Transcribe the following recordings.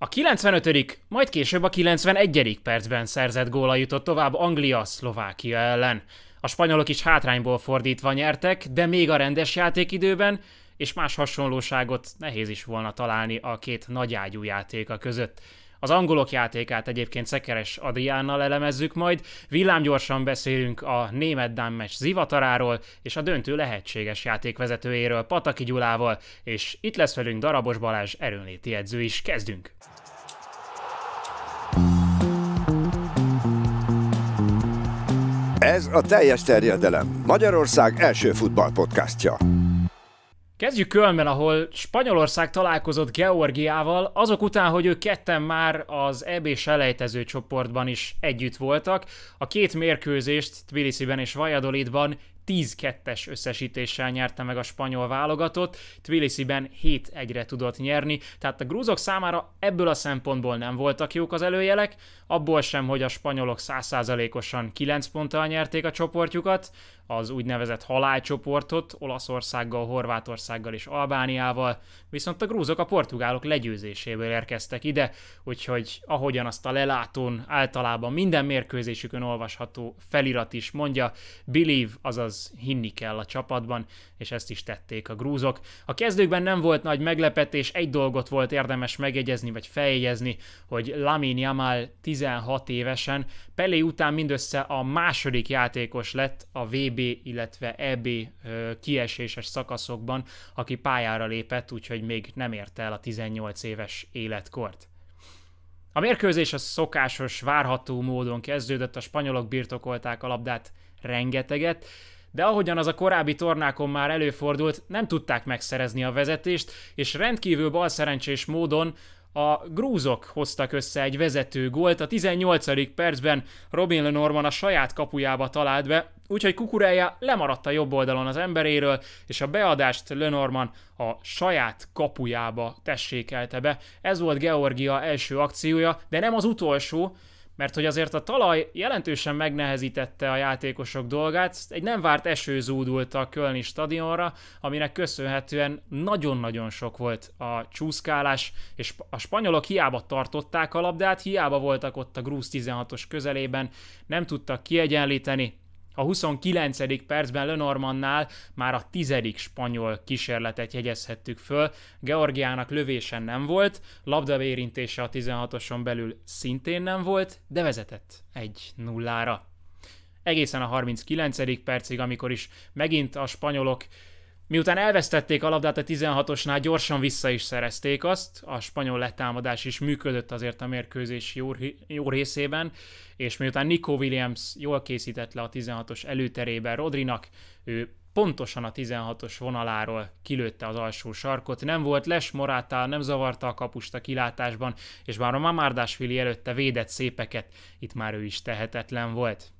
A 95. majd később a 91. percben szerzett góla jutott tovább Anglia Szlovákia ellen. A spanyolok is hátrányból fordítva nyertek, de még a rendes játékidőben, és más hasonlóságot nehéz is volna találni a két nagyágyú játéka között. Az angolok játékát egyébként Szekeres Adriánnal elemezzük majd, villámgyorsan beszélünk a német dámmes zivataráról és a döntő lehetséges játékvezetőjéről Pataki Gyulával, és itt lesz velünk Darabos Balázs erőnléti edző is. Kezdünk! Ez a teljes terjedelem Magyarország első futballpodcastja. podcastja. Kezdjük Kölnben, ahol Spanyolország találkozott Georgiával, azok után, hogy ők ketten már az EB selejtező csoportban is együtt voltak. A két mérkőzést Tbilisiben és Valladolidban 10-2-es összesítéssel nyerte meg a spanyol válogatott, Tbilisi-ben 7-1-re tudott nyerni, tehát a grúzok számára ebből a szempontból nem voltak jók az előjelek, abból sem, hogy a spanyolok 100%-osan 9 ponttal nyerték a csoportjukat, az úgynevezett halálcsoportot Olaszországgal, Horvátországgal és Albániával, viszont a grúzok a portugálok legyőzéséből érkeztek ide, úgyhogy ahogyan azt a lelátón általában minden mérkőzésükön olvasható felirat is mondja, believe, azaz az hinni kell a csapatban, és ezt is tették a grúzok. A kezdőkben nem volt nagy meglepetés, egy dolgot volt érdemes megjegyezni vagy feljegyezni, hogy Lamin Jamal 16 évesen, Pelé után mindössze a második játékos lett a VB, illetve EB kieséses szakaszokban, aki pályára lépett, úgyhogy még nem érte el a 18 éves életkort. A mérkőzés a szokásos, várható módon kezdődött, a spanyolok birtokolták a labdát rengeteget, de ahogyan az a korábbi tornákon már előfordult, nem tudták megszerezni a vezetést, és rendkívül balszerencsés módon a grúzok hoztak össze egy vezető gólt, a 18. percben Robin Lenorman a saját kapujába talált be, úgyhogy kukurája lemaradt a jobb oldalon az emberéről, és a beadást Lenorman a saját kapujába tessékelte be. Ez volt Georgia első akciója, de nem az utolsó, mert hogy azért a talaj jelentősen megnehezítette a játékosok dolgát, egy nem várt eső zúdult a Kölni stadionra, aminek köszönhetően nagyon-nagyon sok volt a csúszkálás, és a spanyolok hiába tartották a labdát, hiába voltak ott a Grúz 16-os közelében, nem tudtak kiegyenlíteni, a 29. percben Lenormannál már a tizedik spanyol kísérletet jegyezhettük föl. Georgiának lövése nem volt, labdavérintése a 16-oson belül szintén nem volt, de vezetett egy nullára. Egészen a 39. percig, amikor is megint a spanyolok Miután elvesztették a labdát a 16-osnál, gyorsan vissza is szerezték azt, a spanyol letámadás is működött azért a mérkőzés jó, jó részében, és miután Nico Williams jól készített le a 16-os előterében Rodrinak, ő pontosan a 16-os vonaláról kilőtte az alsó sarkot, nem volt les Morátál, nem zavarta a kapust a kilátásban, és bár a Mamárdásvili előtte védett szépeket, itt már ő is tehetetlen volt.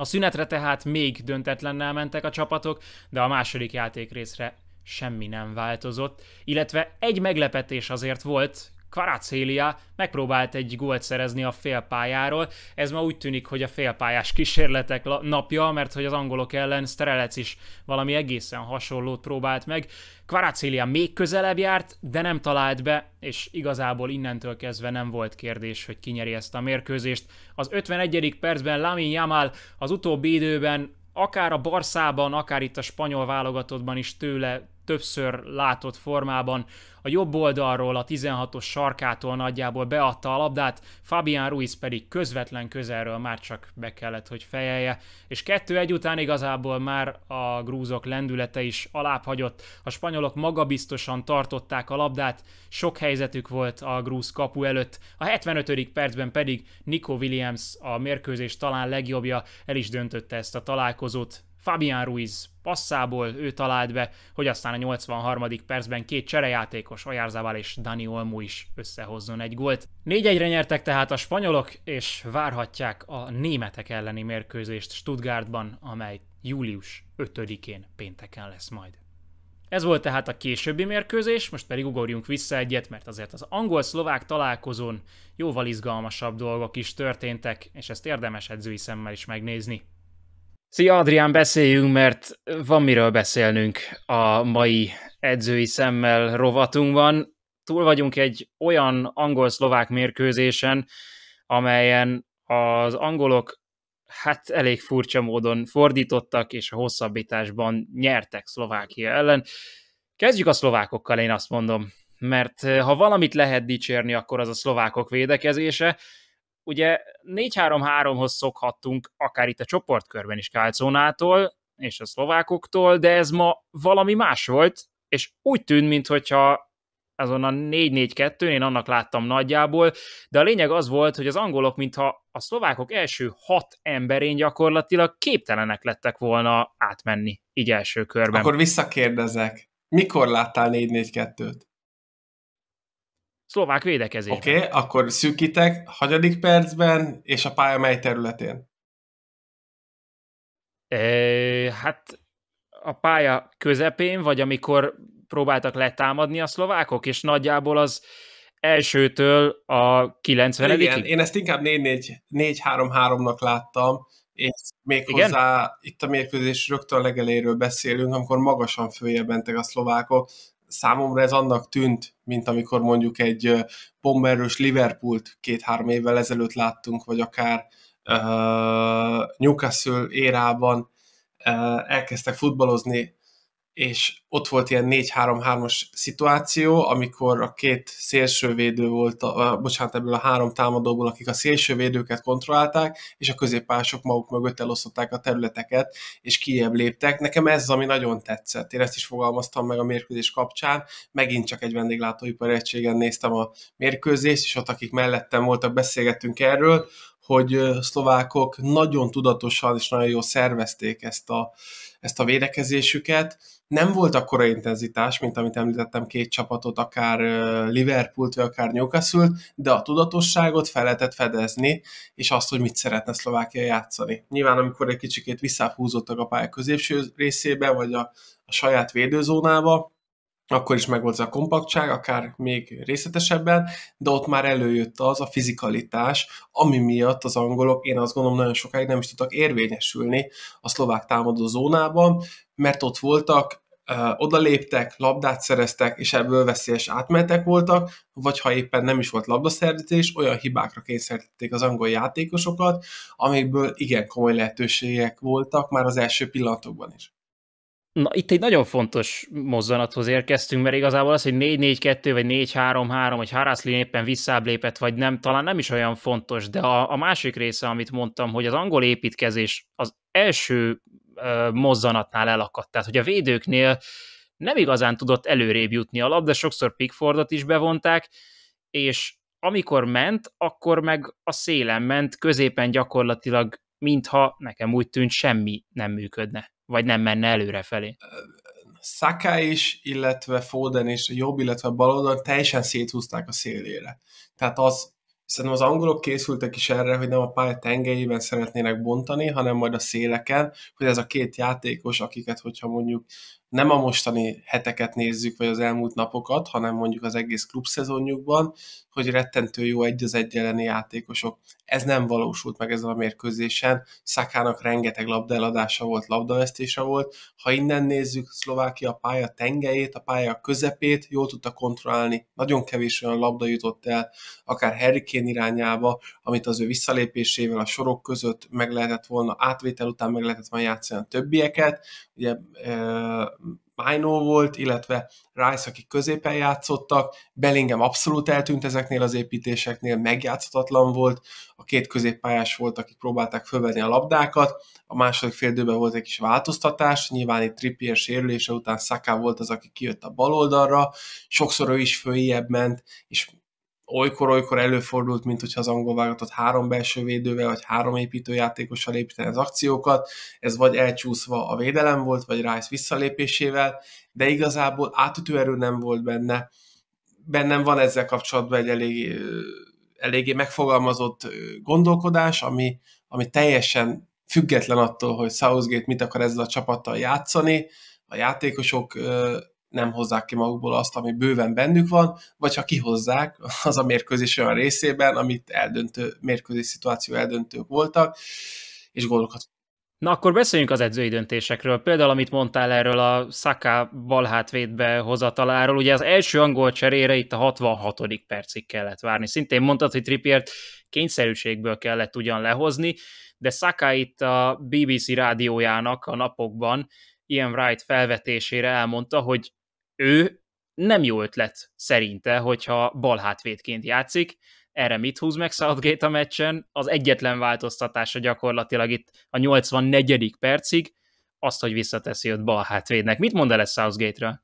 A szünetre tehát még döntetlennel mentek a csapatok, de a második játék részre semmi nem változott, illetve egy meglepetés azért volt, Karacélia megpróbált egy gólt szerezni a félpályáról. Ez ma úgy tűnik, hogy a félpályás kísérletek napja, mert hogy az angolok ellen Sterelec is valami egészen hasonlót próbált meg. Kvaracélia még közelebb járt, de nem talált be, és igazából innentől kezdve nem volt kérdés, hogy kinyeri ezt a mérkőzést. Az 51. percben Lamin Jamal az utóbbi időben akár a Barszában, akár itt a spanyol válogatottban is tőle többször látott formában. A jobb oldalról, a 16-os sarkától nagyjából beadta a labdát, Fabian Ruiz pedig közvetlen közelről már csak be kellett, hogy fejelje, és kettő egy után igazából már a grúzok lendülete is alábbhagyott. A spanyolok magabiztosan tartották a labdát, sok helyzetük volt a grúz kapu előtt, a 75. percben pedig Nico Williams a mérkőzés talán legjobbja el is döntötte ezt a találkozót, Fabian Ruiz passzából ő talált be, hogy aztán a 83. percben két cserejátékos, ajárzával és Dani Olmo is összehozzon egy gólt. 4-1-re nyertek tehát a spanyolok, és várhatják a németek elleni mérkőzést Stuttgartban, amely július 5-én pénteken lesz majd. Ez volt tehát a későbbi mérkőzés, most pedig ugorjunk vissza egyet, mert azért az angol-szlovák találkozón jóval izgalmasabb dolgok is történtek, és ezt érdemes edzői szemmel is megnézni. Szia Adrián, beszéljünk, mert van miről beszélnünk a mai edzői szemmel rovatunkban. Túl vagyunk egy olyan angol-szlovák mérkőzésen, amelyen az angolok hát elég furcsa módon fordítottak, és a hosszabbításban nyertek Szlovákia ellen. Kezdjük a szlovákokkal, én azt mondom, mert eh, ha valamit lehet dicsérni, akkor az a szlovákok védekezése, ugye 4-3-3-hoz szokhattunk akár itt a csoportkörben is Kálcónától és a szlovákoktól, de ez ma valami más volt, és úgy tűnt, mintha azon a 4-4-2-n, én annak láttam nagyjából, de a lényeg az volt, hogy az angolok, mintha a szlovákok első hat emberén gyakorlatilag képtelenek lettek volna átmenni így első körben. Akkor visszakérdezek, mikor láttál 4-4-2-t? szlovák védekezés. Oké, okay, akkor szűkítek, hagyadik percben és a pálya mely területén? E, hát a pálya közepén, vagy amikor próbáltak letámadni a szlovákok, és nagyjából az elsőtől a 90 -ig? Igen, én ezt inkább 4-3-3-nak láttam, és még Igen? hozzá itt a mérkőzés rögtön legeléről beszélünk, amikor magasan följebb mentek a szlovákok, számomra ez annak tűnt, mint amikor mondjuk egy bomberős Liverpoolt két-három évvel ezelőtt láttunk, vagy akár uh, Newcastle érában uh, elkezdtek futballozni és ott volt ilyen 4 3 3 os szituáció, amikor a két szélsővédő volt, a, bocsánat, ebből a három támadóból, akik a szélsővédőket kontrollálták, és a középpások maguk mögött elosztották a területeket, és kiebb léptek. Nekem ez az, ami nagyon tetszett. Én ezt is fogalmaztam meg a mérkőzés kapcsán. Megint csak egy vendéglátóipar egységen néztem a mérkőzést, és ott, akik mellettem voltak, beszélgettünk erről, hogy szlovákok nagyon tudatosan és nagyon jól szervezték ezt a, ezt a védekezésüket. Nem volt akkora intenzitás, mint amit említettem, két csapatot, akár Liverpoolt, vagy akár newcastle de a tudatosságot fel lehetett fedezni, és azt, hogy mit szeretne Szlovákia játszani. Nyilván, amikor egy kicsikét visszahúzottak a pálya középső részébe, vagy a, a saját védőzónába, akkor is megvolt ez a kompaktság, akár még részletesebben, de ott már előjött az a fizikalitás, ami miatt az angolok, én azt gondolom, nagyon sokáig nem is tudtak érvényesülni a szlovák támadó zónában, mert ott voltak, oda léptek, labdát szereztek, és ebből veszélyes átmenetek voltak, vagy ha éppen nem is volt labdaszerzés, olyan hibákra kényszerítették az angol játékosokat, amikből igen komoly lehetőségek voltak már az első pillanatokban is. Na, itt egy nagyon fontos mozzanathoz érkeztünk, mert igazából az, hogy 4-4-2 vagy 4-3-3, hogy Harászlin éppen visszább lépett, vagy nem, talán nem is olyan fontos, de a, a másik része, amit mondtam, hogy az angol építkezés az első ö, mozzanatnál elakadt. Tehát, hogy a védőknél nem igazán tudott előrébb jutni a labda, sokszor Pickfordot is bevonták, és amikor ment, akkor meg a szélen ment, középen gyakorlatilag, mintha nekem úgy tűnt, semmi nem működne vagy nem menne előre felé. Saka is, illetve Foden is, jobb, illetve bal oldal teljesen széthúzták a szélére. Tehát az, szerintem az angolok készültek is erre, hogy nem a pálya tengelyében szeretnének bontani, hanem majd a széleken, hogy ez a két játékos, akiket, hogyha mondjuk nem a mostani heteket nézzük, vagy az elmúlt napokat, hanem mondjuk az egész szezonjukban, hogy rettentő jó egy az egy elleni játékosok. Ez nem valósult meg ezen a mérkőzésen. Szakának rengeteg labdaeladása volt, labdavesztése volt. Ha innen nézzük, Szlovákia pálya tengejét, a pálya közepét jól tudta kontrollálni. Nagyon kevés olyan labda jutott el, akár Harry Kane irányába, amit az ő visszalépésével a sorok között meg lehetett volna, átvétel után meg lehetett volna játszani a többieket. Ugye Maino volt, illetve Rice, akik középen játszottak, Bellingham abszolút eltűnt ezeknél az építéseknél, megjátszhatatlan volt, a két középpályás volt, akik próbálták fölvenni a labdákat, a második fél volt egy kis változtatás, nyilván itt Trippier sérülése után Saka volt az, aki kijött a bal oldalra, sokszor ő is följebb ment, és olykor-olykor előfordult, mint hogyha az angol válogatott három belső védővel, vagy három építőjátékossal építeni az akciókat, ez vagy elcsúszva a védelem volt, vagy Rice visszalépésével, de igazából átütő erő nem volt benne. Bennem van ezzel kapcsolatban egy elég, eléggé megfogalmazott gondolkodás, ami, ami teljesen független attól, hogy Southgate mit akar ezzel a csapattal játszani, a játékosok nem hozzák ki magukból azt, ami bőven bennük van, vagy ha kihozzák az a mérkőzés olyan részében, amit eldöntő, mérkőzés szituáció eldöntők voltak, és gólokat Na akkor beszéljünk az edzői döntésekről. Például, amit mondtál erről a Saka balhátvédbe hozataláról, ugye az első angol cserére itt a 66. percig kellett várni. Szintén mondtad, hogy Trippiert kényszerűségből kellett ugyan lehozni, de Saka itt a BBC rádiójának a napokban Ian Wright felvetésére elmondta, hogy ő nem jó ötlet szerinte, hogyha balhátvédként játszik, erre mit húz meg Southgate a meccsen? Az egyetlen változtatása gyakorlatilag itt a 84. percig azt, hogy visszateszi őt balhátvédnek. Mit mond el ez Southgate-ről?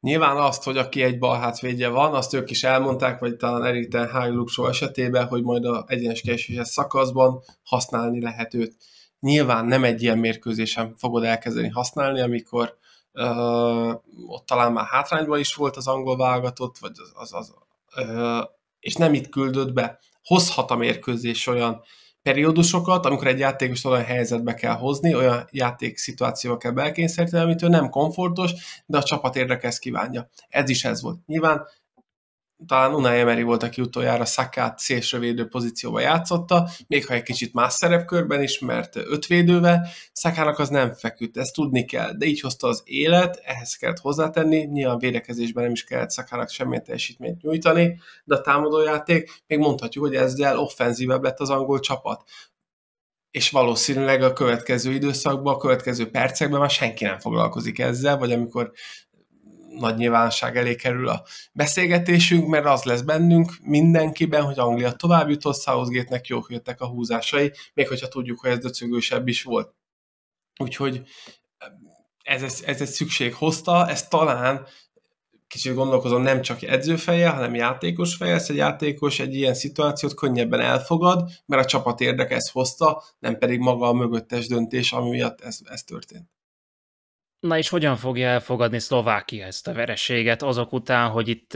Nyilván azt, hogy aki egy balhátvédje van, azt ők is elmondták, vagy talán Erik Ten esetében, hogy majd a egyenes kieséses szakaszban használni lehet őt. Nyilván nem egy ilyen mérkőzésen fogod elkezdeni használni, amikor Uh, ott talán már hátrányban is volt az angol válogatott, vagy az, az, az uh, és nem itt küldött be. Hozhat a mérkőzés olyan periódusokat, amikor egy játékos olyan helyzetbe kell hozni, olyan játék-szituációba kell belkényszeríteni, amit ő nem komfortos, de a csapat érdekes kívánja. Ez is ez volt. Nyilván talán Unai Emery volt, aki utoljára Szakát szélsővédő pozícióba játszotta, még ha egy kicsit más szerepkörben is, mert ötvédővel, Szakának az nem feküdt, ezt tudni kell, de így hozta az élet, ehhez kellett hozzátenni, nyilván védekezésben nem is kellett Szakának semmilyen teljesítményt nyújtani, de a támadójáték, még mondhatjuk, hogy ezzel offenzívebb lett az angol csapat és valószínűleg a következő időszakban, a következő percekben már senki nem foglalkozik ezzel, vagy amikor nagy nyilvánosság elé kerül a beszélgetésünk, mert az lesz bennünk mindenkiben, hogy Anglia tovább jutott, Southgate-nek jók jöttek a húzásai, még hogyha tudjuk, hogy ez döcögősebb is volt. Úgyhogy eh, ez, ez, ez egy szükség hozta, ez talán kicsit gondolkozom, nem csak edzőfeje, hanem játékos feje, ez egy játékos egy ilyen szituációt könnyebben elfogad, mert a csapat érdeke ezt hozta, nem pedig maga a mögöttes döntés, ami miatt ez, ez történt. Na és hogyan fogja elfogadni Szlovákia ezt a vereséget azok után, hogy itt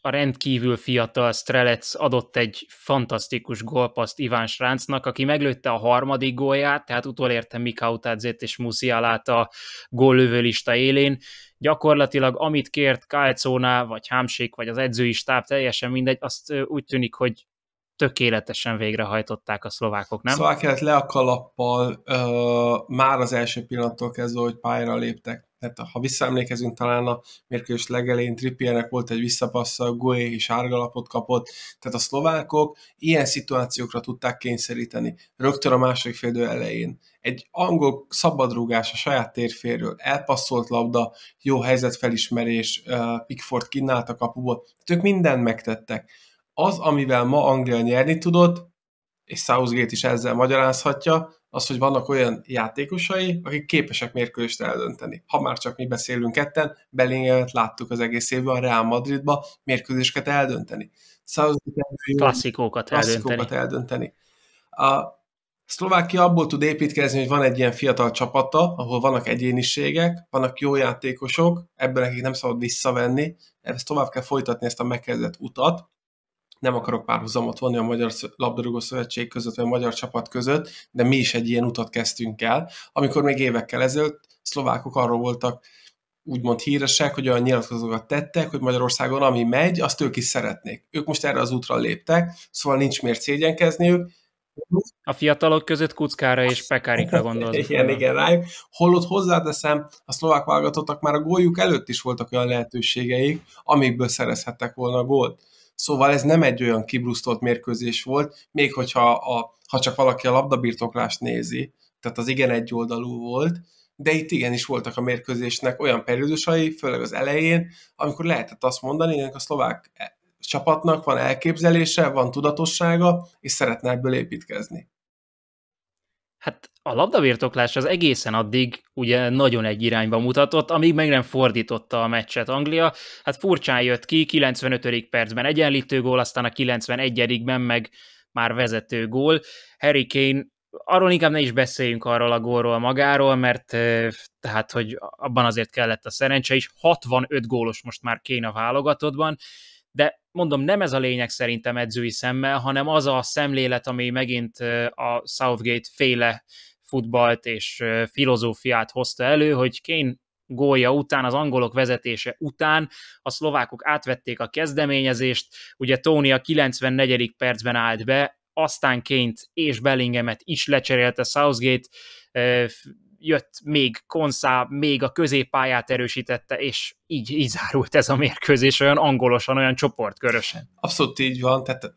a rendkívül fiatal Strelec adott egy fantasztikus gólpaszt Iván Sráncnak, aki meglőtte a harmadik gólját, tehát utolérte Mikautadzét és Musialát a góllövő lista élén. Gyakorlatilag amit kért Kálcóná, vagy Hámsék, vagy az edzői stáb, teljesen mindegy, azt úgy tűnik, hogy tökéletesen végrehajtották a szlovákok, nem? kellett le a kalappal ö, már az első pillanattól kezdve, hogy pályára léptek. Tehát ha visszaemlékezünk, talán a mérkőzés legelén Trippiernek volt egy visszapassza, Goé és árgalapot kapott. Tehát a szlovákok ilyen szituációkra tudták kényszeríteni. Rögtön a második félidő elején. Egy angol szabadrúgás a saját térféről, elpasszolt labda, jó helyzetfelismerés, Pickford kínálta kapuból. Tehát ők mindent megtettek az, amivel ma Anglia nyerni tudott, és Southgate is ezzel magyarázhatja, az, hogy vannak olyan játékosai, akik képesek mérkőzést eldönteni. Ha már csak mi beszélünk ketten, Bellingemet láttuk az egész évben a Real Madridba mérkőzéseket eldönteni. Southgate klasszikókat, klasszikókat eldönteni. eldönteni. A Szlovákia abból tud építkezni, hogy van egy ilyen fiatal csapata, ahol vannak egyéniségek, vannak jó játékosok, ebben nekik nem szabad visszavenni, ezt tovább kell folytatni ezt a megkezdett utat, nem akarok párhuzamot vonni a Magyar Labdarúgó Szövetség között, vagy a magyar csapat között, de mi is egy ilyen utat kezdtünk el, amikor még évekkel ezelőtt szlovákok arról voltak úgymond híresek, hogy olyan nyilatkozókat tettek, hogy Magyarországon ami megy, azt ők is szeretnék. Ők most erre az útra léptek, szóval nincs miért szégyenkezniük, a fiatalok között Kuckára és Pekárikra gondolsz. igen, igen, rájuk. Holott hozzáteszem, a szlovák válogatottak már a góljuk előtt is voltak olyan lehetőségeik, amikből szerezhettek volna a gólt. Szóval ez nem egy olyan kibrusztolt mérkőzés volt, még hogyha a, ha csak valaki a labdabirtoklást nézi, tehát az igen egyoldalú volt, de itt igenis voltak a mérkőzésnek olyan periódusai, főleg az elején, amikor lehetett azt mondani, hogy a szlovák e, csapatnak van elképzelése, van tudatossága, és szeretne ebből építkezni. Hát a labdavirtoklás az egészen addig ugye nagyon egy irányba mutatott, amíg meg nem fordította a meccset Anglia. Hát furcsán jött ki, 95. percben egyenlítő gól, aztán a 91-ben meg már vezető gól. Harry Kane, arról inkább ne is beszéljünk arról a gólról magáról, mert tehát, hogy abban azért kellett a szerencse is. 65 gólos most már Kane a válogatottban, de mondom, nem ez a lényeg szerintem edzői szemmel, hanem az a szemlélet, ami megint a Southgate féle futballt és filozófiát hozta elő, hogy Kane gólja után, az angolok vezetése után a szlovákok átvették a kezdeményezést, ugye Tóni a 94. percben állt be, aztán Kane-t és Bellingemet is lecserélte Southgate, jött még Konszá, még a középpályát erősítette, és így, így zárult ez a mérkőzés olyan angolosan, olyan csoportkörösen. Abszolút így van, tehát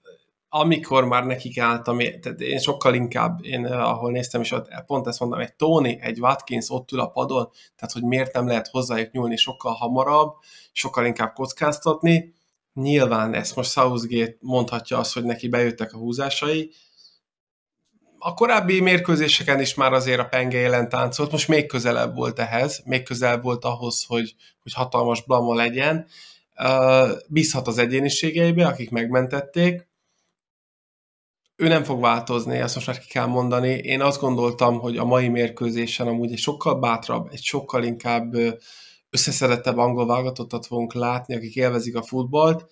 amikor már nekik álltam, tehát én sokkal inkább, én eh, ahol néztem, és ott pont ezt mondtam, egy Tony, egy Watkins ott ül a padon, tehát hogy miért nem lehet hozzájuk nyúlni sokkal hamarabb, sokkal inkább kockáztatni. Nyilván ezt most Southgate mondhatja azt, hogy neki bejöttek a húzásai, a korábbi mérkőzéseken is már azért a penge jelen táncolt, most még közelebb volt ehhez, még közelebb volt ahhoz, hogy, hogy hatalmas blama legyen. Eh, bízhat az egyéniségeibe, akik megmentették, ő nem fog változni, ezt most már ki kell mondani. Én azt gondoltam, hogy a mai mérkőzésen amúgy egy sokkal bátrabb, egy sokkal inkább összeszerettebb angol válogatottat fogunk látni, akik élvezik a futballt.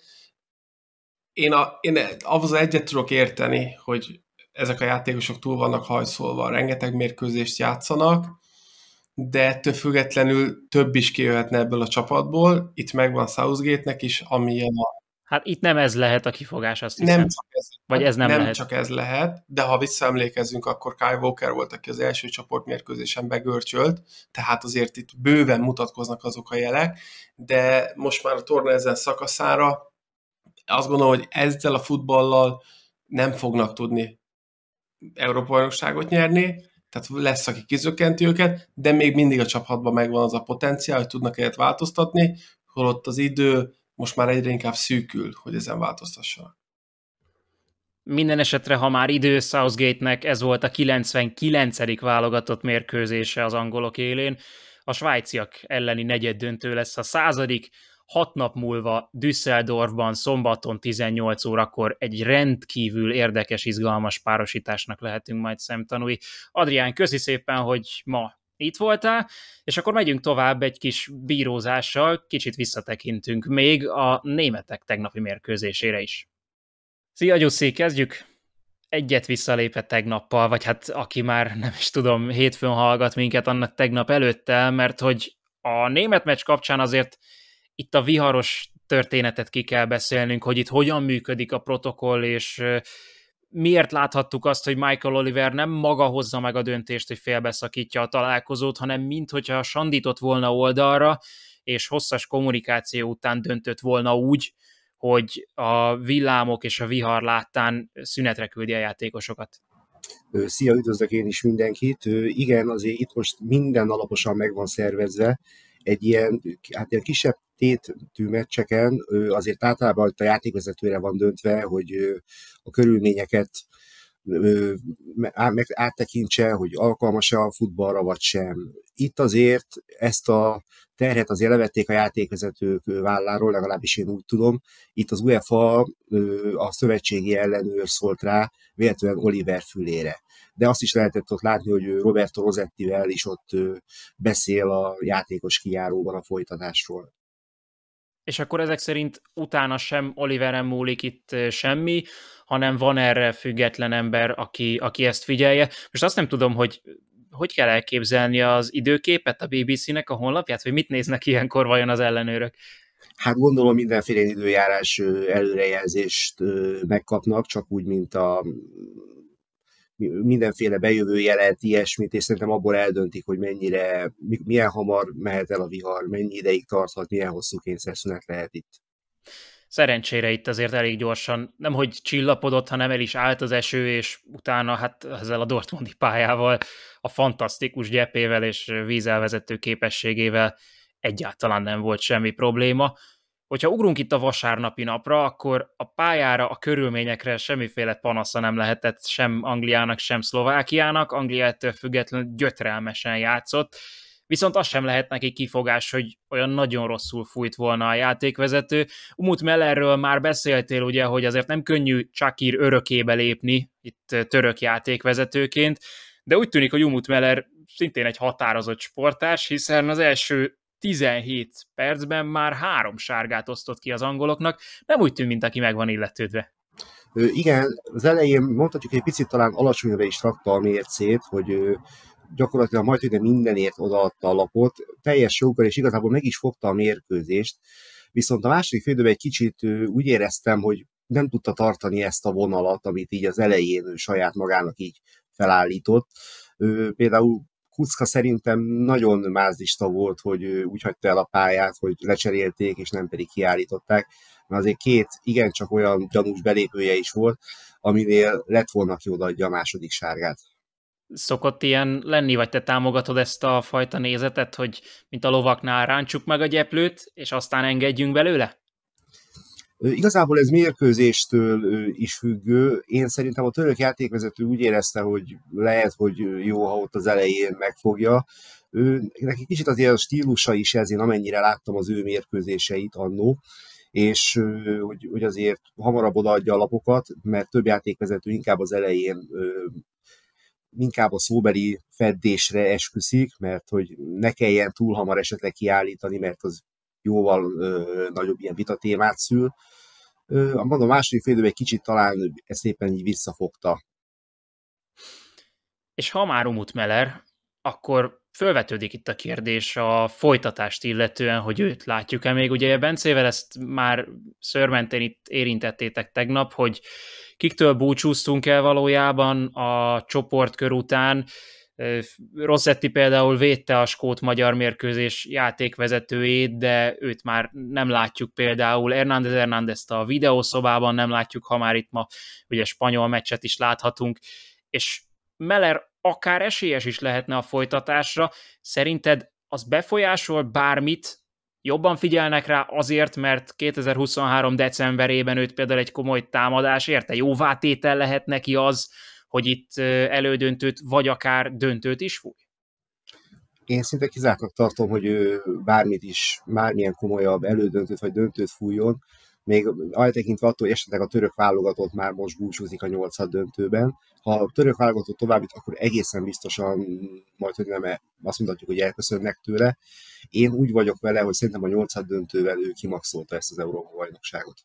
Én, a, én az egyet tudok érteni, hogy ezek a játékosok túl vannak hajszolva, rengeteg mérkőzést játszanak, de ettől függetlenül több is kijöhetne ebből a csapatból. Itt megvan Southgate-nek is, ami a Hát itt nem ez lehet a kifogás, azt hiszem. Nem csak ez, Vagy ez nem, nem lehet. csak ez lehet, de ha visszaemlékezzünk, akkor Kai Walker volt, aki az első csoportmérkőzésen begörcsölt, tehát azért itt bőven mutatkoznak azok a jelek, de most már a torna ezen szakaszára azt gondolom, hogy ezzel a futballal nem fognak tudni Európa bajnokságot nyerni, tehát lesz, aki kizökkenti őket, de még mindig a csapatban megvan az a potenciál, hogy tudnak egyet változtatni, holott az idő, most már egyre inkább szűkül, hogy ezen változtassanak. Minden esetre, ha már idő Southgate-nek ez volt a 99. válogatott mérkőzése az angolok élén, a svájciak elleni negyed döntő lesz a századik, hat nap múlva Düsseldorfban szombaton 18 órakor egy rendkívül érdekes, izgalmas párosításnak lehetünk majd szemtanúi. Adrián, köszi szépen, hogy ma itt voltál, és akkor megyünk tovább egy kis bírózással, kicsit visszatekintünk még a németek tegnapi mérkőzésére is. Szia Gyuszi, kezdjük! Egyet visszalépett tegnappal, vagy hát aki már nem is tudom, hétfőn hallgat minket, annak tegnap előttel, mert hogy a német meccs kapcsán azért itt a viharos történetet ki kell beszélnünk, hogy itt hogyan működik a protokoll, és miért láthattuk azt, hogy Michael Oliver nem maga hozza meg a döntést, hogy félbeszakítja a találkozót, hanem minthogyha sandított volna oldalra, és hosszas kommunikáció után döntött volna úgy, hogy a villámok és a vihar láttán szünetre küldi a játékosokat. Szia, üdvözlök én is mindenkit. Igen, azért itt most minden alaposan meg van szervezve, egy ilyen, hát ilyen kisebb tétű meccseken azért általában a játékvezetőre van döntve, hogy a körülményeket áttekintse, hogy alkalmas-e a futballra vagy sem. Itt azért ezt a terhet az levették a játékvezetők válláról, legalábbis én úgy tudom. Itt az UEFA a szövetségi ellenőr szólt rá, véletlenül Oliver fülére. De azt is lehetett ott látni, hogy Roberto Rosettivel is ott beszél a játékos kijáróban a folytatásról és akkor ezek szerint utána sem Oliveren múlik itt semmi, hanem van erre független ember, aki, aki ezt figyelje. Most azt nem tudom, hogy hogy kell elképzelni az időképet a BBC-nek a honlapját, vagy mit néznek ilyenkor vajon az ellenőrök? Hát gondolom mindenféle időjárás előrejelzést megkapnak, csak úgy, mint a mindenféle bejövő jelent ilyesmit, és szerintem abból eldöntik, hogy mennyire, milyen hamar mehet el a vihar, mennyi ideig tarthat, milyen hosszú kényszerszünet lehet itt. Szerencsére itt azért elég gyorsan, nem hogy csillapodott, hanem el is állt az eső, és utána hát ezzel a Dortmundi pályával, a fantasztikus gyepével és vízelvezető képességével egyáltalán nem volt semmi probléma hogyha ugrunk itt a vasárnapi napra, akkor a pályára, a körülményekre semmiféle panasza nem lehetett sem Angliának, sem Szlovákiának. Anglia ettől függetlenül gyötrelmesen játszott, viszont az sem lehet neki kifogás, hogy olyan nagyon rosszul fújt volna a játékvezető. Umut Mellerről már beszéltél ugye, hogy azért nem könnyű Csakir örökébe lépni itt eh, török játékvezetőként, de úgy tűnik, hogy Umut Meller szintén egy határozott sportás, hiszen az első 17 percben már három sárgát osztott ki az angoloknak, nem úgy tűnt, mint aki meg van illetődve. Igen, az elején mondhatjuk, hogy egy picit talán alacsonyra is rakta a mércét, hogy gyakorlatilag majd hogy mindenért odaadta a lapot, teljes joggal, és igazából meg is fogta a mérkőzést, viszont a második félidőben egy kicsit úgy éreztem, hogy nem tudta tartani ezt a vonalat, amit így az elején saját magának így felállított. Ő például Kucka szerintem nagyon mázista volt, hogy ő úgy hagyta el a pályát, hogy lecserélték, és nem pedig kiállították, mert azért két igencsak olyan gyanús belépője is volt, aminél lett volna ki odaadja a második sárgát. Szokott ilyen lenni, vagy te támogatod ezt a fajta nézetet, hogy mint a lovaknál ráncsuk meg a gyeplőt, és aztán engedjünk belőle? Igazából ez mérkőzéstől is függő. Én szerintem a török játékvezető úgy érezte, hogy lehet, hogy jó, ha ott az elején megfogja. Ő, neki kicsit azért a stílusa is ez, én amennyire láttam az ő mérkőzéseit annó, és hogy, hogy azért hamarabb odaadja a lapokat, mert több játékvezető inkább az elején inkább a szóbeli feddésre esküszik, mert hogy ne kelljen túl hamar esetleg kiállítani, mert az jóval ö, nagyobb ilyen témát szül. Ö, mondom, a második fél egy kicsit talán ezt éppen így visszafogta. És ha már Umut Meller, akkor fölvetődik itt a kérdés a folytatást illetően, hogy őt látjuk-e még. Ugye Bencével ezt már szörmentén itt érintettétek tegnap, hogy kiktől búcsúztunk el valójában a csoportkör után, Rossetti például védte a skót-magyar mérkőzés játékvezetőjét, de őt már nem látjuk például. Hernández hernández a videószobában nem látjuk, ha már itt ma ugye spanyol meccset is láthatunk, és Meller akár esélyes is lehetne a folytatásra. Szerinted az befolyásol bármit, jobban figyelnek rá azért, mert 2023 decemberében őt például egy komoly támadás érte, jóvátétel lehet neki az, hogy itt elődöntőt, vagy akár döntőt is fúj? Én szinte kizártnak tartom, hogy ő bármit is, bármilyen komolyabb elődöntőt vagy döntőt fújjon, még tekintve attól, hogy esetleg a török válogatott már most búcsúzik a nyolcad döntőben. Ha a török válogatott tovább akkor egészen biztosan majd, hogy nem e, azt mondhatjuk, hogy elköszönnek tőle. Én úgy vagyok vele, hogy szerintem a nyolcad döntővel ő kimaxolta ezt az Európa bajnokságot.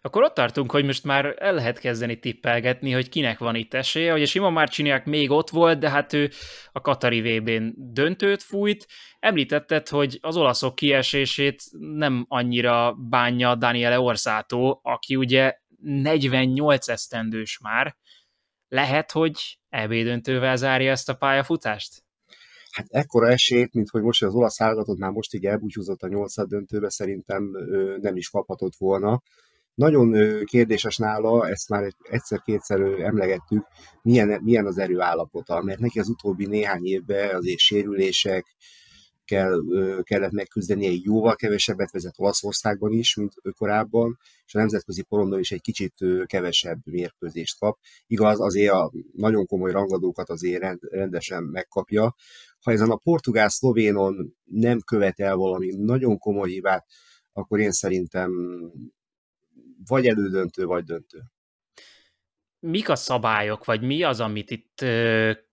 Akkor ott tartunk, hogy most már el lehet kezdeni tippelgetni, hogy kinek van itt esélye. Ugye Simon Márcsiniak még ott volt, de hát ő a Katari VB-n döntőt fújt. Említetted, hogy az olaszok kiesését nem annyira bánja Daniele Orszátó, aki ugye 48 esztendős már. Lehet, hogy EB döntővel zárja ezt a pályafutást? hát ekkora esélyt, mint hogy most az olasz válogatott már most így elbúcsúzott a nyolcad döntőbe, szerintem nem is kaphatott volna. Nagyon kérdéses nála, ezt már egyszer-kétszer emlegettük, milyen, milyen az erőállapota, mert neki az utóbbi néhány évben azért sérülések, kell, kellett megküzdenie, jóval kevesebbet vezet Olaszországban is, mint korábban, és a nemzetközi porondon is egy kicsit kevesebb mérkőzést kap. Igaz, azért a nagyon komoly rangadókat azért rendesen megkapja. Ha ezen a portugál-szlovénon nem követ el valami nagyon komoly hibát, akkor én szerintem vagy elődöntő, vagy döntő. Mik a szabályok, vagy mi az, amit itt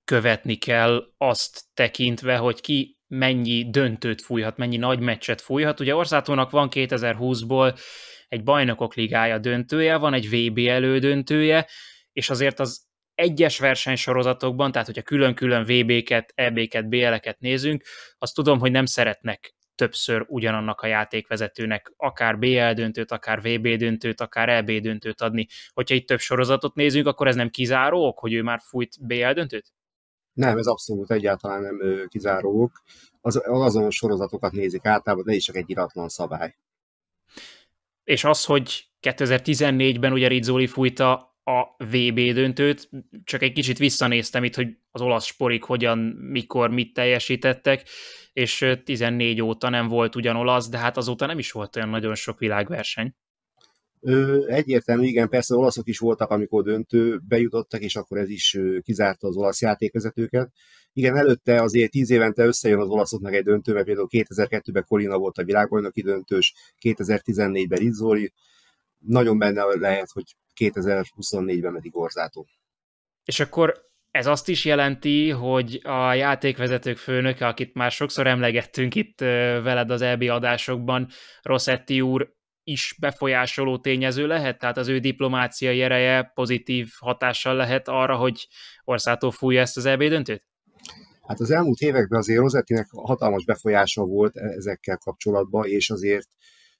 követni kell azt tekintve, hogy ki mennyi döntőt fújhat, mennyi nagy meccset fújhat. Ugye Orszátónak van 2020-ból egy bajnokok ligája döntője, van egy VB elődöntője, és azért az egyes versenysorozatokban, tehát hogyha külön-külön VB-ket, EB-ket, BL-eket nézünk, azt tudom, hogy nem szeretnek többször ugyanannak a játékvezetőnek akár BL döntőt, akár VB döntőt, akár EB döntőt adni. Hogyha itt több sorozatot nézünk, akkor ez nem kizáró ok, hogy ő már fújt BL döntőt? Nem, ez abszolút egyáltalán nem kizárók. Az, azon sorozatokat nézik általában, de is csak egy iratlan szabály. És az, hogy 2014-ben ugye Rizzoli fújta a VB döntőt, csak egy kicsit visszanéztem itt, hogy az olasz sporik hogyan, mikor, mit teljesítettek, és 14 óta nem volt ugyanolasz, de hát azóta nem is volt olyan nagyon sok világverseny. Ö, egyértelmű, igen, persze olaszok is voltak, amikor döntő bejutottak, és akkor ez is kizárta az olasz játékvezetőket. Igen, előtte azért 10 évente összejön az olaszoknak egy döntő, mert például 2002-ben Kolina volt a világbajnoki döntős, 2014-ben Rizzoli, nagyon benne lehet, hogy 2024-ben pedig Orzátó. És akkor ez azt is jelenti, hogy a játékvezetők főnöke, akit már sokszor emlegettünk itt veled az EB adásokban, Rossetti úr is befolyásoló tényező lehet? Tehát az ő diplomáciai ereje pozitív hatással lehet arra, hogy országtól fújja ezt az EB döntőt? Hát az elmúlt években azért Rosettinek hatalmas befolyása volt e-, ezekkel kapcsolatban, és azért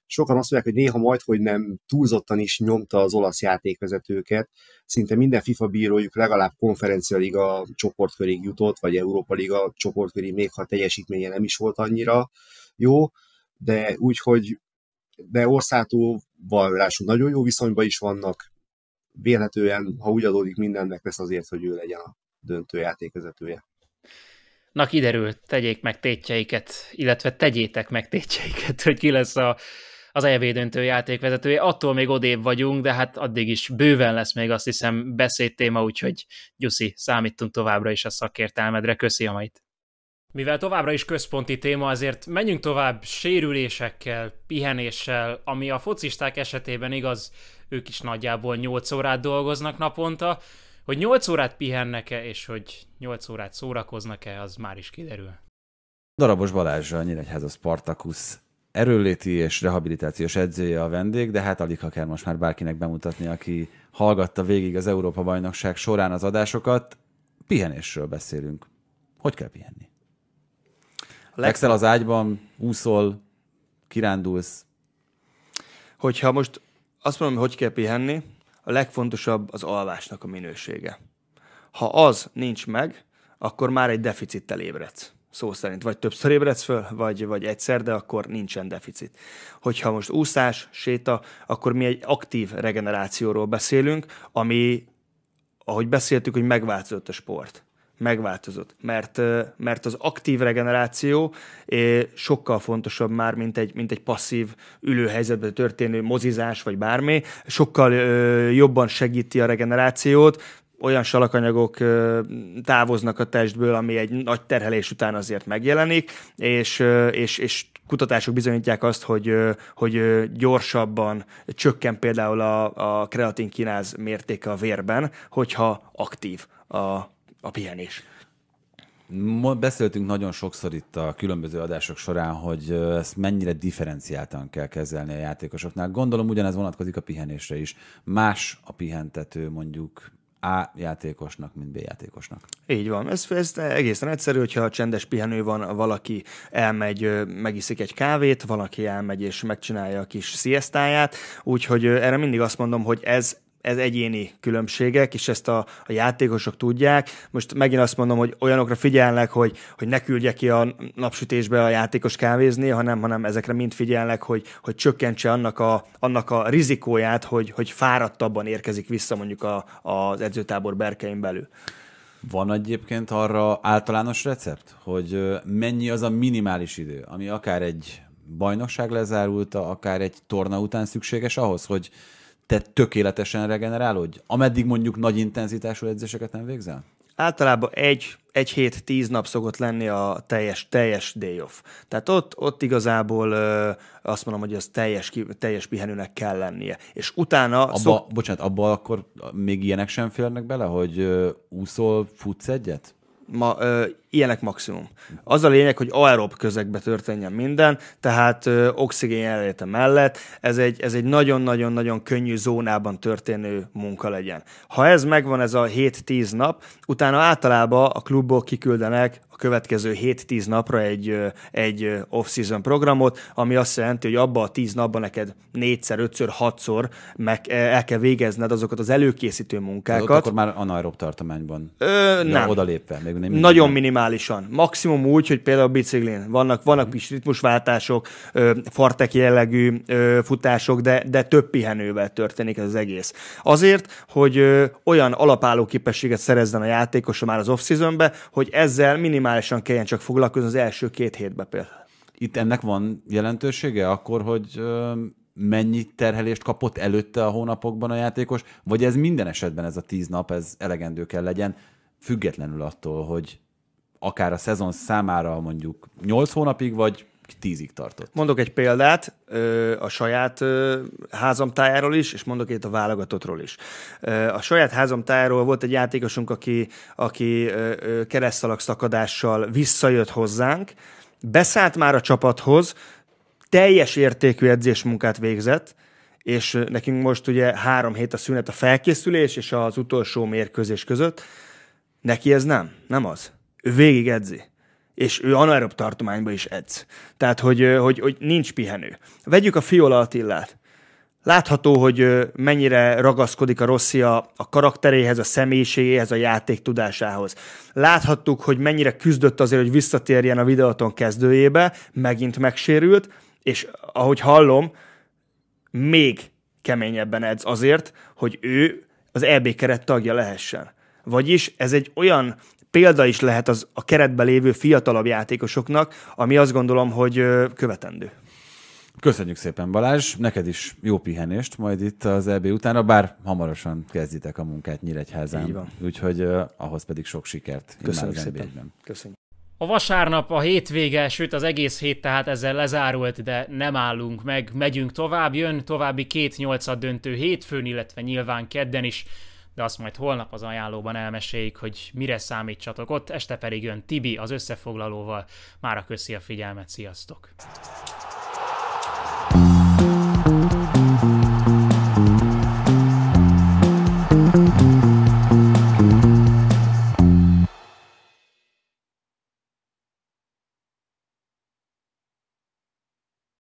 Sokan azt mondják, hogy néha majd, hogy nem túlzottan is nyomta az olasz játékvezetőket. Szinte minden FIFA bírójuk legalább konferencia liga csoportkörig jutott, vagy Európa liga csoportkörig, még ha teljesítménye nem is volt annyira jó, de úgyhogy de országtóval ráadásul nagyon jó viszonyban is vannak, vélhetően, ha úgy adódik mindennek, lesz azért, hogy ő legyen a döntő játékvezetője. Na kiderült, tegyék meg tétjeiket, illetve tegyétek meg tétjeiket, hogy ki lesz a az EB döntő játékvezetője. Attól még odébb vagyunk, de hát addig is bőven lesz még azt hiszem beszédtéma, úgyhogy Gyuszi, számítunk továbbra is a szakértelmedre. Köszi a mait. Mivel továbbra is központi téma, azért menjünk tovább sérülésekkel, pihenéssel, ami a focisták esetében igaz, ők is nagyjából 8 órát dolgoznak naponta. Hogy 8 órát pihennek-e, és hogy 8 órát szórakoznak-e, az már is kiderül. Darabos a Nyíregyháza Spartacus erőléti és rehabilitációs edzője a vendég, de hát alig ha kell most már bárkinek bemutatni, aki hallgatta végig az Európa-bajnokság során az adásokat. Pihenésről beszélünk. Hogy kell pihenni? Legszel az ágyban, úszol, kirándulsz. Hogyha most azt mondom, hogy kell pihenni, a legfontosabb az alvásnak a minősége. Ha az nincs meg, akkor már egy deficittel ébredsz szó szerint. Vagy többször ébredsz föl, vagy, vagy egyszer, de akkor nincsen deficit. Hogyha most úszás, séta, akkor mi egy aktív regenerációról beszélünk, ami, ahogy beszéltük, hogy megváltozott a sport megváltozott, mert, mert az aktív regeneráció sokkal fontosabb már, mint egy, mint egy passzív ülőhelyzetben történő mozizás vagy bármi, sokkal jobban segíti a regenerációt, olyan salakanyagok távoznak a testből, ami egy nagy terhelés után azért megjelenik, és, és, és kutatások bizonyítják azt, hogy, hogy gyorsabban csökken például a, a kreatin kináz mértéke a vérben, hogyha aktív a, a pihenés. Ma beszéltünk nagyon sokszor itt a különböző adások során, hogy ezt mennyire differenciáltan kell kezelni a játékosoknál. Gondolom ugyanez vonatkozik a pihenésre is. Más a pihentető mondjuk a játékosnak, mint B játékosnak. Így van. Ez, ez egészen egyszerű, hogyha csendes pihenő van, valaki elmegy, megiszik egy kávét, valaki elmegy és megcsinálja a kis sziasztáját, úgyhogy erre mindig azt mondom, hogy ez ez egyéni különbségek, és ezt a, a játékosok tudják. Most megint azt mondom, hogy olyanokra figyelnek, hogy, hogy ne küldje ki a napsütésbe a játékos kávézni, hanem, hanem ezekre mind figyelnek, hogy, hogy csökkentse annak a, annak a rizikóját, hogy, hogy fáradtabban érkezik vissza mondjuk a, az edzőtábor berkein belül. Van egyébként arra általános recept, hogy mennyi az a minimális idő, ami akár egy bajnokság lezárulta, akár egy torna után szükséges ahhoz, hogy te tökéletesen regenerálódj? Ameddig mondjuk nagy intenzitású edzéseket nem végzel? Általában egy, egy hét, tíz nap szokott lenni a teljes, teljes day off. Tehát ott, ott igazából ö, azt mondom, hogy az teljes, teljes pihenőnek kell lennie. És utána... Abba, szok... Bocsánat, abba akkor még ilyenek sem férnek bele, hogy ö, úszol, futsz egyet? ma, ö, ilyenek maximum. Az a lényeg, hogy aerob közegbe történjen minden, tehát ö, oxigén jelenléte mellett ez egy, nagyon egy nagyon-nagyon-nagyon könnyű zónában történő munka legyen. Ha ez megvan, ez a 7-10 nap, utána általában a klubok kiküldenek a következő 7-10 napra egy, egy off-season programot, ami azt jelenti, hogy abban a 10 napban neked 4-szer, 5-ször, 6-szor meg, e, el kell végezned azokat az előkészítő munkákat. ott akkor már anaerob tartományban. Ö, nem. Odalépve. Még valószínűleg nem. Nagyon minimál. minimálisan. Maximum úgy, hogy például a biciklén vannak, vannak is ritmusváltások, fartek jellegű futások, de, de több pihenővel történik ez az egész. Azért, hogy olyan alapálló képességet szerezzen a játékos már az off hogy ezzel minimálisan kelljen csak foglalkozni az első két hétbe például. Itt ennek van jelentősége akkor, hogy mennyi terhelést kapott előtte a hónapokban a játékos, vagy ez minden esetben ez a tíz nap, ez elegendő kell legyen függetlenül attól, hogy akár a szezon számára mondjuk 8 hónapig, vagy tízig tartott. Mondok egy példát ö, a saját ö, házam tájáról is, és mondok itt a válogatottról is. Ö, a saját házam tájáról volt egy játékosunk, aki, aki keresztalak szakadással visszajött hozzánk, beszállt már a csapathoz, teljes értékű edzésmunkát végzett, és nekünk most ugye három hét a szünet a felkészülés és az utolsó mérkőzés között, Neki ez nem, nem az. Ő végig edzi. És ő anaerob tartományban is edz. Tehát, hogy, hogy, hogy nincs pihenő. Vegyük a Fiola Attillát. Látható, hogy mennyire ragaszkodik a a, a karakteréhez, a személyiségéhez, a játék tudásához. Láthattuk, hogy mennyire küzdött azért, hogy visszatérjen a videóton kezdőjébe, megint megsérült, és ahogy hallom, még keményebben edz azért, hogy ő az EB keret tagja lehessen. Vagyis ez egy olyan példa is lehet az a keretben lévő fiatalabb játékosoknak, ami azt gondolom, hogy követendő. Köszönjük szépen, Balázs, neked is jó pihenést majd itt az EB utána, bár hamarosan kezditek a munkát Nyíregyházán. Úgyhogy uh, ahhoz pedig sok sikert. Köszönjük szépen. Köszönjük. A vasárnap, a hétvége, sőt az egész hét tehát ezzel lezárult, de nem állunk meg, megyünk tovább, jön további két nyolcad döntő hétfőn, illetve nyilván kedden is de azt majd holnap az ajánlóban elmeséljük, hogy mire számítsatok ott, este pedig jön Tibi az összefoglalóval. Mára köszi a figyelmet, sziasztok!